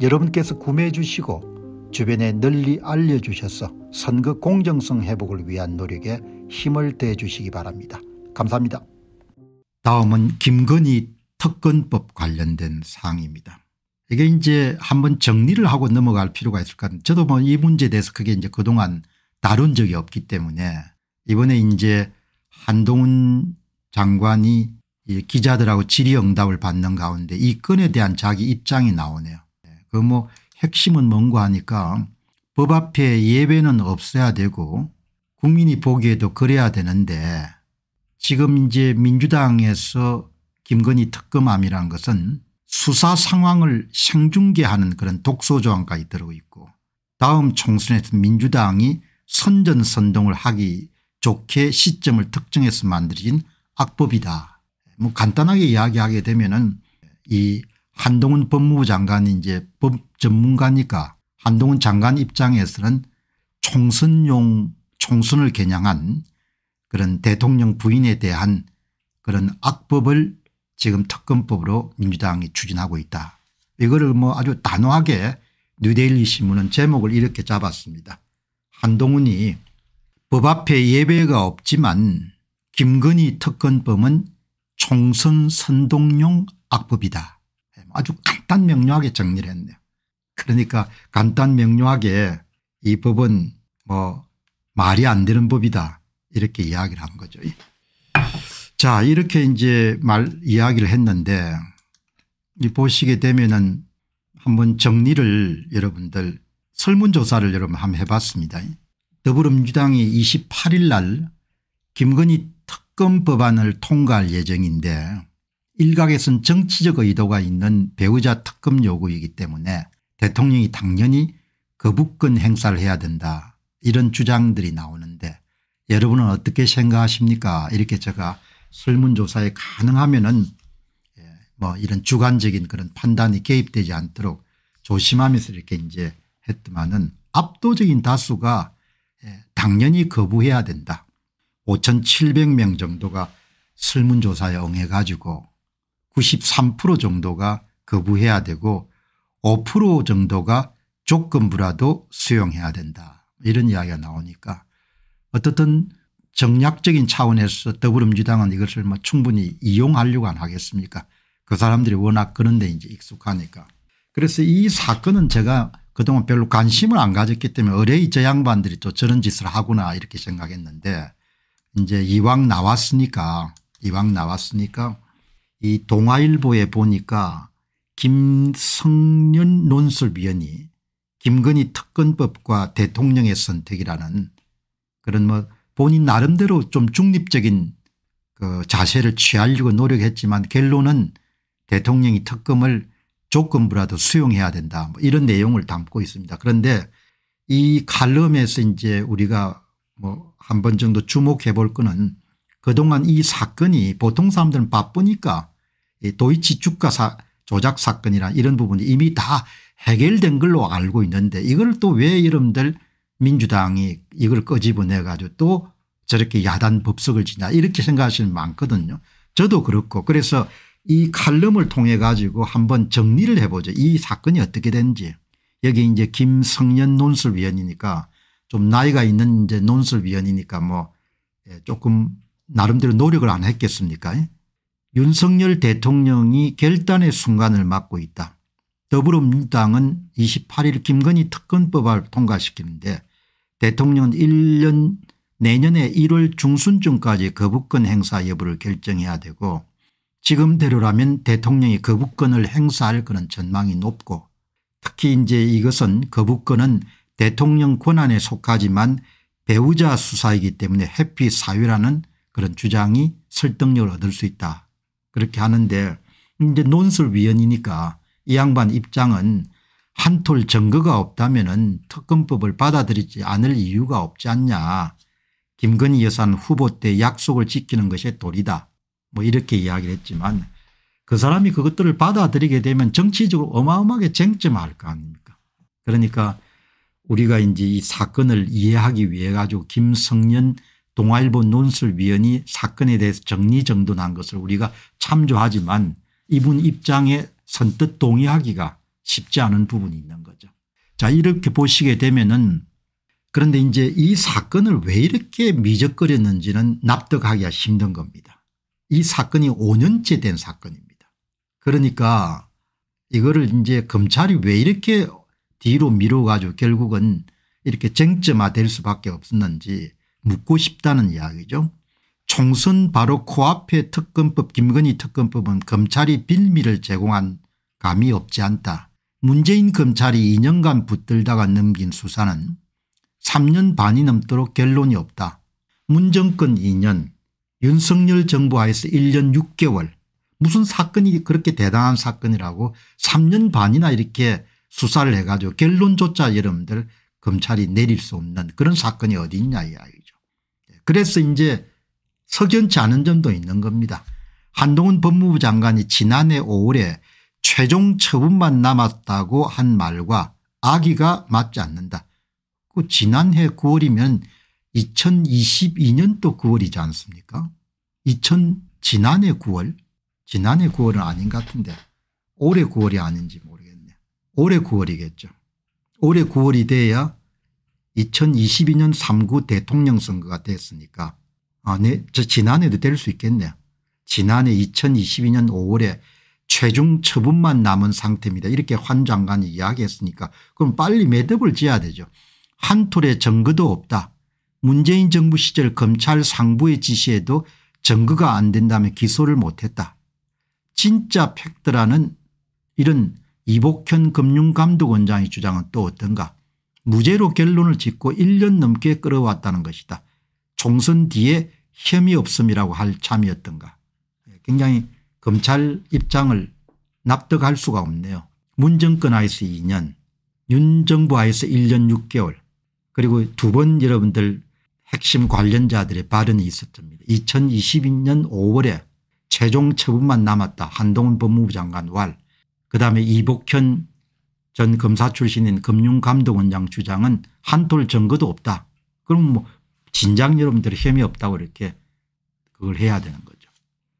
여러분께서 구매해 주시고 주변에 널리 알려주셔서 선거 공정성 회복을 위한 노력에 힘을 대해 주시기 바랍니다. 감사합니다. 다음은 김건희 특검법 관련된 사항입니다. 이게 이제 한번 정리를 하고 넘어갈 필요가 있을 것 같아요. 저도 뭐 이 문제에 대해서 그게 이제 그동안 다룬 적이 없기 때문에 이번에 이제 한동훈 장관이 기자들하고 질의응답을 받는 가운데 이 건에 대한 자기 입장이 나오네요. 그뭐 핵심은 뭔가 하니까 법 앞에 예배는 없어야 되고 국민이 보기에도 그래야 되는데 지금 이제 민주당에서 김건희 특검함이란 것은 수사 상황을 생중계하는 그런 독소조항까지 들어있고 다음 총선에서 민주당이 선전선동을 하기 좋게 시점을 특정해서 만들어진 악법이다. 뭐 간단하게 이야기하게 되면 은이 한동훈 법무부 장관이 이제 법 전문가니까 한동훈 장관 입장에서는 총선용 총선을 겨냥한 그런 대통령 부인에 대한 그런 악법을 지금 특검법으로 민주당이 추진하고 있다. 이거를 뭐 아주 단호하게 뉴데일리 신문은 제목을 이렇게 잡았습니다. 한동훈이 법 앞에 예배가 없지만 김건희 특검법은 총선 선동용 악법이다. 아주 간단 명료하게 정리를 했네요. 그러니까 간단 명료하게 이 법은 뭐 말이 안 되는 법이다 이렇게 이야기를 한 거죠. 자 이렇게 이제 말 이야기를 했는데 이 보시게 되면은 한번 정리를 여러분들 설문조사를 여러분 한번 해봤습니다. 더불어민주당이 28일 날 김건희 특검 법안을 통과할 예정인데 일각에선 정치적 의도가 있는 배우자 특검 요구이기 때문에 대통령이 당연히 거부권 행사를 해야 된다 이런 주장들이 나오는데 여러분은 어떻게 생각하십니까 이렇게 제가 설문조사에 가능하면 은뭐 예, 이런 주관적인 그런 판단이 개입되지 않도록 조심하면서 이렇게 이제 했더만은 압도적인 다수가 예, 당연히 거부해야 된다 5700명 정도가 설문조사에 응해가지고 93% 정도가 거부해야 되고 5% 정도가 조건부라도 수용해야 된다 이런 이야기가 나오니까 어떻든 정략적인 차원에서 더불어민주당은 이것을 뭐 충분히 이용하려고 안 하겠습니까 그 사람들이 워낙 그런 데 이제 익숙하니까 그래서 이 사건은 제가 그동안 별로 관심을 안 가졌기 때문에 어레이 저 양반들이 또 저런 짓을 하구나 이렇게 생각했는데 이제 이왕 나왔으니까 이왕 나왔으니까 이 동아일보에 보니까 김성년 논술위원이 김건희 특검법과 대통령의 선택이라는 그런 뭐 본인 나름대로 좀 중립적인 그 자세를 취하려고 노력했지만 결론은 대통령이 특검을 조건부라도 수용해야 된다 뭐 이런 내용을 담고 있습니다. 그런데 이 칼럼에서 이제 우리가 뭐 한 번 정도 주목해 볼 거는 그동안 이 사건이 보통 사람들은 바쁘니까 도이치 주가 사, 조작 사건이나 이런 부분이 이미 다 해결된 걸로 알고 있는데 이걸 또 왜 이름들 민주당이 이걸 꺼집어내 가지고 또 저렇게 야단 법석을 지냐 이렇게 생각하시는 많거든요. 저도 그렇고 그래서 이 칼럼을 통해 가지고 한번 정리를 해보죠. 이 사건이 어떻게 된지 여기 이제 김성년 논술위원이니까 좀 나이가 있는 이제 논술위원이니까 뭐 예, 조금 나름대로 노력을 안 했겠습니까 윤석열 대통령이 결단의 순간을 맞고 있다. 더불어민주당은 28일 김건희 특검법을 통과시키는데 대통령은 1년 내년에 1월 중순쯤까지 거부권 행사 여부를 결정해야 되고 지금대로라면 대통령이 거부권을 행사할 그런 전망이 높고 특히 이제 이것은 거부권은 대통령 권한에 속하지만 배우자 수사이기 때문에 해피 사유라는 그런 주장이 설득력을 얻을 수 있다 그렇게 하는데 이제 논설위원이니까 이 양반 입장은 한톨 증거가 없다면 특검법을 받아들이지 않을 이유가 없지 않냐 김건희 여사는 후보 때 약속을 지키는 것이 도리다 뭐 이렇게 이야기를 했지만 그 사람이 그것들을 받아들이게 되면 정치적으로 어마어마하게 쟁점할 거 아닙니까 그러니까 우리가 이제 이 사건을 이해하기 위해 가지고 김성년 동아일보 논술위원이 사건에 대해서 정리정돈한 것을 우리가 참조하지만 이분 입장에 선뜻 동의하기가 쉽지 않은 부분이 있는 거죠. 자 이렇게 보시게 되면은 그런데 이제 이 사건을 왜 이렇게 미적거렸는지는 납득하기가 힘든 겁니다. 이 사건이 5년째 된 사건입니다. 그러니까 이거를 이제 검찰이 왜 이렇게 뒤로 미뤄가지고 결국은 이렇게 쟁점화될 수밖에 없었는지 묻고 싶다는 이야기죠. 총선 바로 코앞에 특검법 김건희 특검법은 검찰이 빌미를 제공한 감이 없지 않다. 문재인 검찰이 2년간 붙들다가 넘긴 수사는 3년 반이 넘도록 결론이 없다. 문정권 2년 윤석열 정부 하에서 1년 6개월 무슨 사건이 그렇게 대단한 사건이라고 3년 반이나 이렇게 수사를 해가지고 결론조차 여러분들 검찰이 내릴 수 없는 그런 사건이 어디 있냐 이야기죠. 그래서 이제 석연치 않은 점도 있는 겁니다. 한동훈 법무부 장관이 지난해 5월에 최종 처분만 남았다고 한 말과 아기가 맞지 않는다. 그 지난해 9월이면 2022년도 9월이지 않습니까 2000 지난해 9월 지난해 9월은 아닌 것 같은데 올해 9월이 아닌지 모르겠네. 올해 9월이겠죠. 올해 9월이 돼야 2022년 3구 대통령 선거가 됐으니까 아, 네, 저 지난해도 될 수 있겠네요. 지난해 2022년 5월에 최종 처분만 남은 상태입니다. 이렇게 환 장관이 이야기했으니까 그럼 빨리 매듭을 지어야 되죠. 한 톨의 증거도 없다. 문재인 정부 시절 검찰 상부의 지시에도 증거가 안 된다며 기소를 못했다. 진짜 팩트라는 이런 이복현 금융감독원장의 주장은 또 어떤가 무죄로 결론을 짓고 1년 넘게 끌어왔다는 것이다. 총선 뒤에 혐의 없음이라고 할 참이었던가. 예, 굉장히 검찰 입장을 납득할 수가 없네요. 문정권 하에서 2년 윤 정부 하에서 1년 6개월 그리고 두 번 여러분들 핵심 관련자들의 발언이 있었습니다. 2022년 5월에 최종 처분만 남았다. 한동훈 법무부 장관 왈 그다음에 이복현 전 검사 출신인 금융감독원장 주장은 한톨 증거도 없다. 그럼 뭐 진작 여러분들 혐의 없다고 이렇게 그걸 해야 되는 거죠.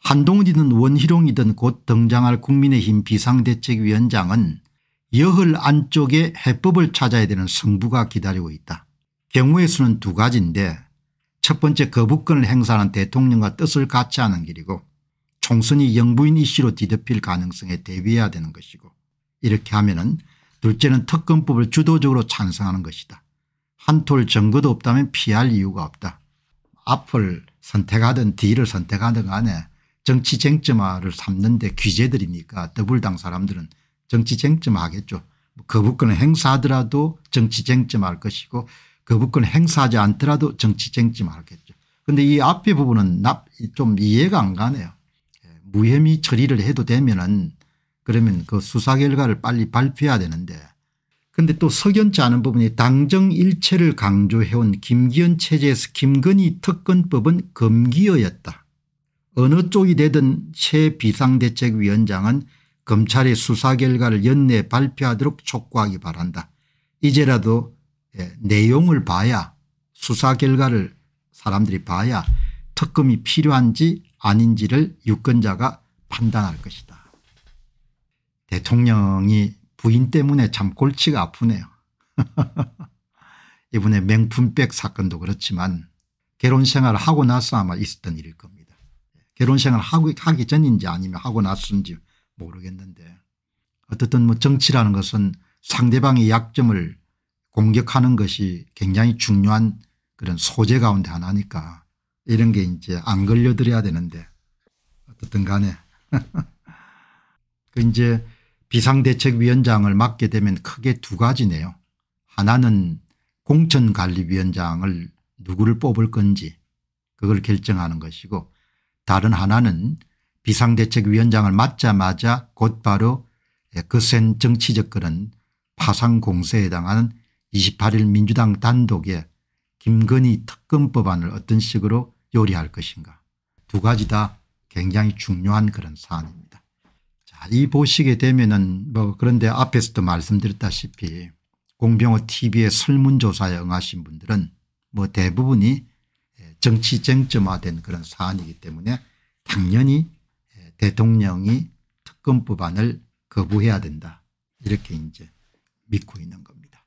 한동훈이든 원희룡이든 곧 등장할 국민의힘 비상대책위원장은 여흘 안쪽에 해법을 찾아야 되는 승부가 기다리고 있다. 경우의 수는 두 가지인데 첫 번째 거부권을 행사하는 대통령과 뜻을 같이 하는 길이고 총선이 영부인 이슈로 뒤덮일 가능성에 대비해야 되는 것이고 이렇게 하면 은 둘째는 특검법을 주도적으로 찬성하는 것이다. 한톨 증거도 없다면 피할 이유가 없다. 앞을 선택하든 뒤를 선택하든 간에 정치 쟁점화를 삼는데 귀재들이니까 더불당 사람들은 정치 쟁점화 하겠죠. 뭐 거부권을 행사하더라도 정치 쟁점화할 것이고 거부권을 행사하지 않더라도 정치 쟁점화하겠죠. 그런데 이 앞에 부분은 좀 이해가 안 가네요. 예, 무혐의 처리를 해도 되면은 그러면 그 수사 결과를 빨리 발표해야 되는데 근데 또 석연치 않은 부분이 당정일체를 강조해온 김기현 체제에서 김건희 특검법은 금기어였다. 어느 쪽이 되든 최 비상대책위원장은 검찰의 수사 결과를 연내 발표하도록 촉구하기 바란다. 이제라도 예, 내용을 봐야 수사 결과를 사람들이 봐야 특검이 필요한지 아닌지를 유권자가 판단할 것이다. 대통령이 부인 때문에 참 골치가 아프네요. 이번에 명품백 사건도 그렇지만 결혼 생활을 하고 나서 아마 있었던 일일 겁니다. 결혼 생활을 하기 전인지 아니면 하고 나서인지 모르겠는데 어떻든 뭐 정치라는 것은 상대방의 약점을 공격하는 것이 굉장히 중요한 그런 소재 가운데 하나니까 이런 게 이제 안 걸려들어야 되는데 어떻든 간에 그 이제 비상대책위원장을 맡게 되면 크게 두 가지네요. 하나는 공천관리위원장을 누구를 뽑을 건지 그걸 결정하는 것이고 다른 하나는 비상대책위원장을 맡자마자 곧바로 그 센 정치적 그런 파상 공세에 해당하는 28일 민주당 단독의 김건희 특검법안을 어떤 식으로 요리할 것인가 두 가지 다 굉장히 중요한 그런 사안입니다. 이 보시게 되면은 뭐 그런데 앞에서도 말씀드렸다시피 공병호 tv의 설문조사에 응하신 분들은 뭐 대부분이 예, 정치 쟁점화된 그런 사안이기 때문에 당연히 예, 대통령이 특검법안을 거부해야 된다 이렇게 이제 믿고 있는 겁니다.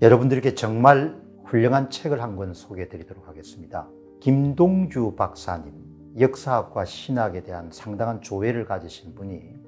여러분들께 정말 훌륭한 책을 한 권 소개해 드리도록 하겠습니다. 김동주 박사님 역사학과 신학에 대한 상당한 조회를 가지신 분이